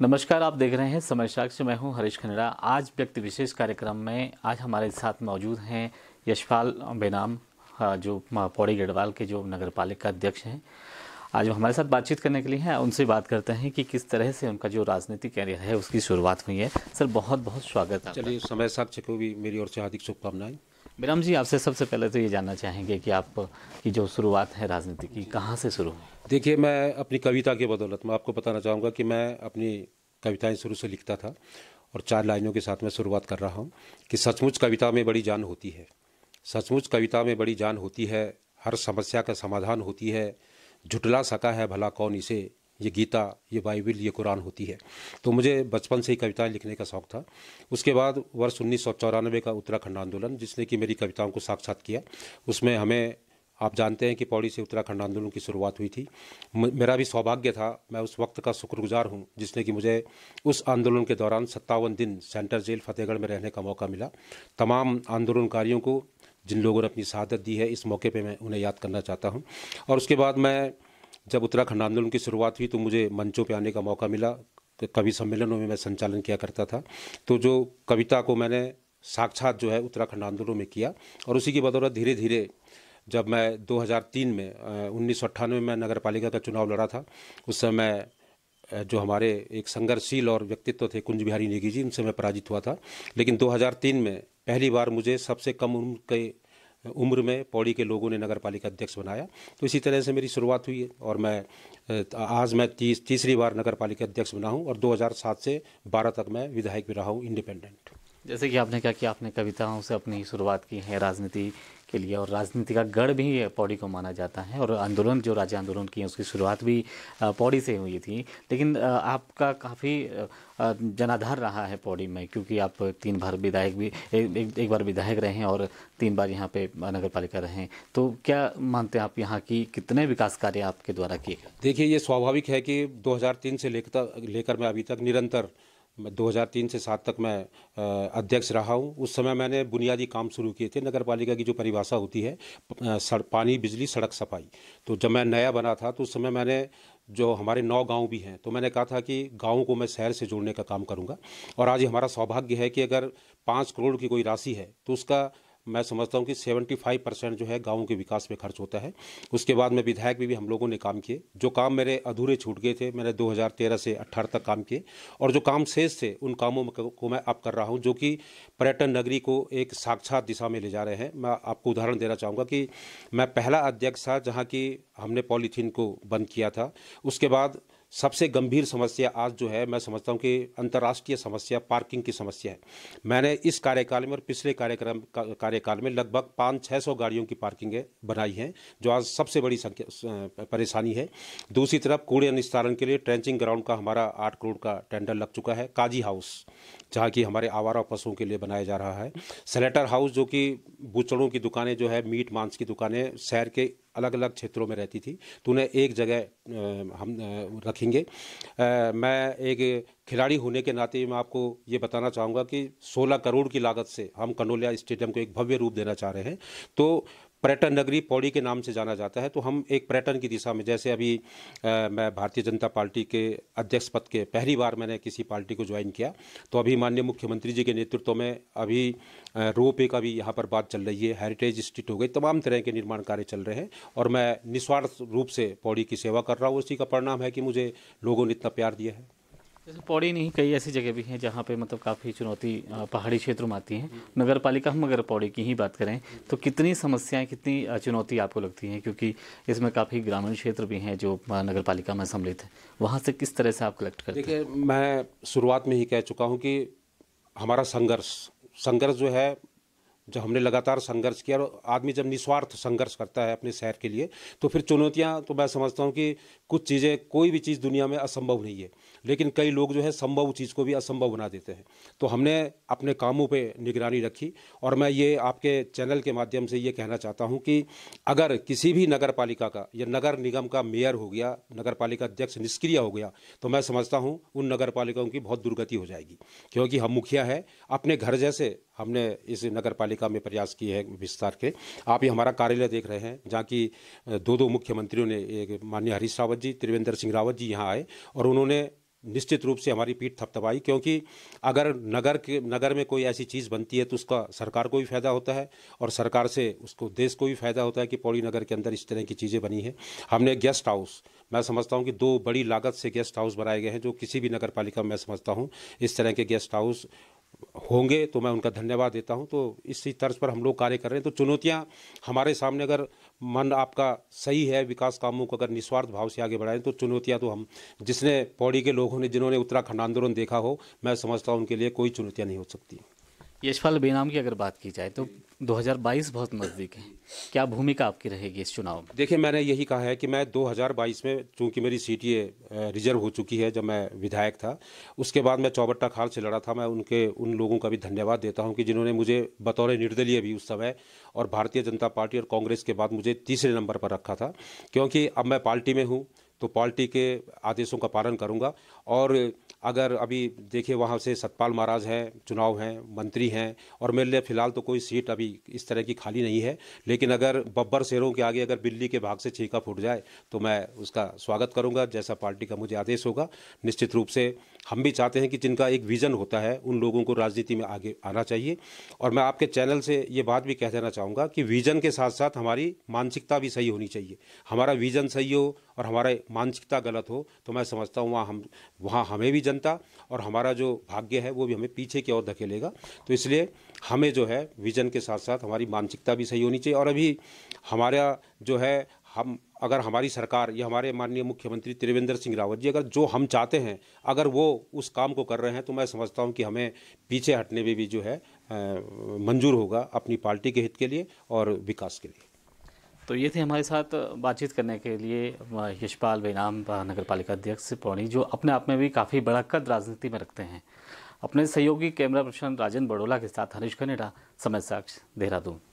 नमस्कार आप देख रहे हैं समय साक्ष मैं हूं हरीश खनड़ा आज व्यक्ति विशेष कार्यक्रम में आज हमारे साथ मौजूद हैं यशपाल बेनाम जो पौड़ी गढ़वाल के जो नगर पालिका अध्यक्ष हैं आज हमारे साथ बातचीत करने के लिए हैं उनसे बात करते हैं कि किस तरह से उनका जो राजनीतिक कैरियर है उसकी शुरुआत हुई है सर बहुत बहुत स्वागत चलिए समय साक्ष को भी मेरी ओर से हार्दिक शुभकामनाएं बेनाम जी आपसे सबसे पहले तो ये जानना चाहेंगे कि आप की जो शुरुआत है राजनीति की कहाँ से शुरू हुई देखिए मैं अपनी कविता के बदौलत मैं आपको बताना चाहूँगा कि मैं अपनी कविताएं शुरू से लिखता था और चार लाइनों के साथ मैं शुरुआत कर रहा हूँ कि सचमुच कविता में बड़ी जान होती है सचमुच कविता में बड़ी जान होती है हर समस्या का समाधान होती है झुटला सका है भला कौन इसे ये गीता ये बाइबिल ये कुरान होती है तो मुझे बचपन से ही कविताएं लिखने का शौक था उसके बाद वर्ष उन्नीस का उत्तराखंड आंदोलन जिसने कि मेरी कविताओं को साक्षात किया उसमें हमें आप जानते हैं कि पौड़ी से उत्तराखंड आंदोलन की शुरुआत हुई थी मेरा भी सौभाग्य था मैं उस वक्त का शुक्रगुजार हूँ जिसने कि मुझे उस आंदोलन के दौरान सत्तावन दिन सेंटर जेल फतेहगढ़ में रहने का मौका मिला तमाम आंदोलनकारियों को जिन लोगों ने अपनी शहादत दी है इस मौके पर मैं उन्हें याद करना चाहता हूँ और उसके बाद मैं जब उत्तराखंड आंदोलन की शुरुआत हुई तो मुझे मंचों पर आने का मौका मिला कवि सम्मेलनों में मैं संचालन किया करता था तो जो कविता को मैंने साक्षात जो है उत्तराखंड आंदोलन में किया और उसी की बदौलत धीरे धीरे जब मैं 2003 में उन्नीस में नगर पालिका का चुनाव लड़ा था उस समय जो हमारे एक संघर्षशील और व्यक्तित्व थे कुंज बिहारी नेगी जी उनसे मैं पराजित हुआ था लेकिन 2003 में पहली बार मुझे सबसे कम उम्र के उम्र में पौड़ी के लोगों ने नगर पालिका अध्यक्ष बनाया तो इसी तरह से मेरी शुरुआत हुई है और मैं आज मैं तीस तीसरी बार नगर पालिका अध्यक्ष बना हूँ और 2007 से 12 तक मैं विधायक भी रहा हूँ इंडिपेंडेंट जैसे कि आपने कहा कि आपने कविताओं से अपनी शुरुआत की है राजनीति के लिए और राजनीति का गढ़ भी पौड़ी को माना जाता है और आंदोलन जो राज्य आंदोलन की है उसकी शुरुआत भी पौड़ी से हुई थी लेकिन आपका काफ़ी जनाधार रहा है पौड़ी में क्योंकि आप तीन बार विधायक भी एक, एक, बार विधायक रहे हैं और तीन बार यहाँ पे नगर पालिका रहे हैं तो क्या मानते हैं आप यहाँ की कितने विकास कार्य आपके द्वारा किए देखिए ये स्वाभाविक है कि दो से लेकर लेकर मैं अभी तक निरंतर मैं 2003 से सात तक मैं अध्यक्ष रहा हूं उस समय मैंने बुनियादी काम शुरू किए थे नगर पालिका की जो परिभाषा होती है पानी बिजली सड़क सफाई तो जब मैं नया बना था तो उस समय मैंने जो हमारे नौ गांव भी हैं तो मैंने कहा था कि गांवों को मैं शहर से जोड़ने का काम करूंगा और आज हमारा सौभाग्य है कि अगर पाँच करोड़ की कोई राशि है तो उसका मैं समझता हूँ कि 75 परसेंट जो है गाँव के विकास में खर्च होता है उसके बाद में विधायक भी, भी हम लोगों ने काम किए जो काम मेरे अधूरे छूट गए थे मैंने 2013 से 18 तक काम किए और जो काम शेष थे उन कामों को मैं आप कर रहा हूँ जो कि पर्यटन नगरी को एक साक्षात दिशा में ले जा रहे हैं मैं आपको उदाहरण देना चाहूँगा कि मैं पहला अध्यक्ष था जहाँ की हमने पॉलीथीन को बंद किया था उसके बाद सबसे गंभीर समस्या आज जो है मैं समझता हूँ कि अंतर्राष्ट्रीय समस्या पार्किंग की समस्या है मैंने इस कार्यकाल में और पिछले कार्यक्रम कार्यकाल में लगभग पाँच छः सौ गाड़ियों की पार्किंग बनाई हैं जो आज सबसे बड़ी संख्या परेशानी है दूसरी तरफ कूड़े निस्तारण के लिए ट्रेंचिंग ग्राउंड का हमारा आठ करोड़ का टेंडर लग चुका है काजी हाउस जहाँ की हमारे आवारा पशुओं के लिए बनाया जा रहा है सेलेटर हाउस जो कि बूचड़ों की दुकानें जो है मीट मांस की दुकानें शहर के अलग अलग क्षेत्रों में रहती थी तो उन्हें एक जगह हम रखेंगे मैं एक खिलाड़ी होने के नाते मैं आपको ये बताना चाहूँगा कि 16 करोड़ की लागत से हम कंडोलिया स्टेडियम को एक भव्य रूप देना चाह रहे हैं तो पर्यटन नगरी पौड़ी के नाम से जाना जाता है तो हम एक पर्यटन की दिशा में जैसे अभी आ, मैं भारतीय जनता पार्टी के अध्यक्ष पद के पहली बार मैंने किसी पार्टी को ज्वाइन किया तो अभी माननीय मुख्यमंत्री जी के नेतृत्व में अभी रोपे का भी यहाँ पर बात चल रही है हेरिटेज स्ट्रीट हो गई तमाम तरह के निर्माण कार्य चल रहे हैं और मैं निस्वार्थ रूप से पौड़ी की सेवा कर रहा हूँ उसी का परिणाम है कि मुझे लोगों ने इतना प्यार दिया है जैसे पौड़ी नहीं कई ऐसी जगह भी हैं जहाँ पे मतलब काफ़ी चुनौती पहाड़ी क्षेत्रों में आती हैं नगर पालिका हम अगर पौड़ी की ही बात करें तो कितनी समस्याएं कितनी चुनौती आपको लगती हैं क्योंकि इसमें काफ़ी ग्रामीण क्षेत्र भी हैं जो नगर पालिका में सम्मिलित हैं वहाँ से किस तरह से आप कलेक्ट करते देखिए मैं शुरुआत में ही कह चुका हूँ कि हमारा संघर्ष संघर्ष जो है जो हमने लगातार संघर्ष किया और आदमी जब निस्वार्थ संघर्ष करता है अपने शहर के लिए तो फिर चुनौतियाँ तो मैं समझता हूँ कि कुछ चीज़ें कोई भी चीज़ दुनिया में असंभव नहीं है लेकिन कई लोग जो है संभव चीज़ को भी असंभव बना देते हैं तो हमने अपने कामों पर निगरानी रखी और मैं ये आपके चैनल के माध्यम से ये कहना चाहता हूँ कि अगर किसी भी नगर पालिका का या नगर निगम का मेयर हो गया नगर पालिका अध्यक्ष निष्क्रिय हो गया तो मैं समझता हूँ उन नगर पालिकाओं की बहुत दुर्गति हो जाएगी क्योंकि हम मुखिया हैं अपने घर जैसे हमने इस नगर पालिका में प्रयास किए हैं विस्तार के आप ये हमारा कार्यालय देख रहे हैं जहाँ की दो दो मुख्यमंत्रियों ने एक माननीय हरीश रावत जी त्रिवेंद्र सिंह रावत जी यहाँ आए और उन्होंने निश्चित रूप से हमारी पीठ थपथपाई क्योंकि अगर नगर के नगर में कोई ऐसी चीज़ बनती है तो उसका सरकार को भी फ़ायदा होता है और सरकार से उसको देश को भी फ़ायदा होता है कि पौड़ी नगर के अंदर इस तरह की चीज़ें बनी हैं हमने गेस्ट हाउस मैं समझता हूँ कि दो बड़ी लागत से गेस्ट हाउस बनाए गए हैं जो किसी भी नगर पालिका में मैं समझता हूँ इस तरह के गेस्ट हाउस होंगे तो मैं उनका धन्यवाद देता हूं तो इसी तर्ज पर हम लोग कार्य कर रहे हैं तो चुनौतियां हमारे सामने अगर मन आपका सही है विकास कामों को अगर निस्वार्थ भाव से आगे बढ़ाएं तो चुनौतियां तो हम जिसने पौड़ी के लोगों ने जिन्होंने उत्तराखंड आंदोलन देखा हो मैं समझता हूँ उनके लिए कोई चुनौतियाँ नहीं हो सकती यशपाल बेनाम की अगर बात की जाए तो 2022 बहुत नज़दीक है क्या भूमिका आपकी रहेगी इस चुनाव में देखिए मैंने यही कहा है कि मैं 2022 में चूंकि मेरी सी रिजर्व हो चुकी है जब मैं विधायक था उसके बाद मैं चौबट्टा खाल से लड़ा था मैं उनके उन लोगों का भी धन्यवाद देता हूँ कि जिन्होंने मुझे बतौर निर्दलीय भी उस समय और भारतीय जनता पार्टी और कांग्रेस के बाद मुझे तीसरे नंबर पर रखा था क्योंकि अब मैं पार्टी में हूँ तो पार्टी के आदेशों का पालन करूंगा और अगर अभी देखिए वहाँ से सतपाल महाराज हैं चुनाव हैं मंत्री हैं और मेरे लिए फ़िलहाल तो कोई सीट अभी इस तरह की खाली नहीं है लेकिन अगर बब्बर शेरों के आगे अगर बिल्ली के भाग से छीका फूट जाए तो मैं उसका स्वागत करूँगा जैसा पार्टी का मुझे आदेश होगा निश्चित रूप से हम भी चाहते हैं कि जिनका एक विज़न होता है उन लोगों को राजनीति में आगे आना चाहिए और मैं आपके चैनल से ये बात भी कह देना चाहूँगा कि विज़न के साथ साथ हमारी मानसिकता भी सही होनी चाहिए हमारा विज़न सही हो और हमारा मानसिकता गलत हो तो मैं समझता हूँ वहाँ हम वहाँ हमें भी जनता और हमारा जो भाग्य है वो भी हमें पीछे की ओर धकेलेगा तो इसलिए हमें जो है विजन के साथ साथ हमारी मानसिकता भी सही होनी चाहिए और अभी हमारा जो है हम अगर हमारी सरकार या हमारे माननीय मुख्यमंत्री त्रिवेंद्र सिंह रावत जी अगर जो हम चाहते हैं अगर वो उस काम को कर रहे हैं तो मैं समझता हूँ कि हमें पीछे हटने में भी जो है मंजूर होगा अपनी पार्टी के हित के लिए और विकास के लिए तो ये थे हमारे साथ बातचीत करने के लिए यशपाल बेनाम नगर पालिका अध्यक्ष पौड़ी जो अपने आप में भी काफ़ी बड़ा कद राजनीति में रखते हैं अपने सहयोगी कैमरा पर्सन राजन बड़ोला के साथ हरीश खनेडा समय साक्ष देहरादून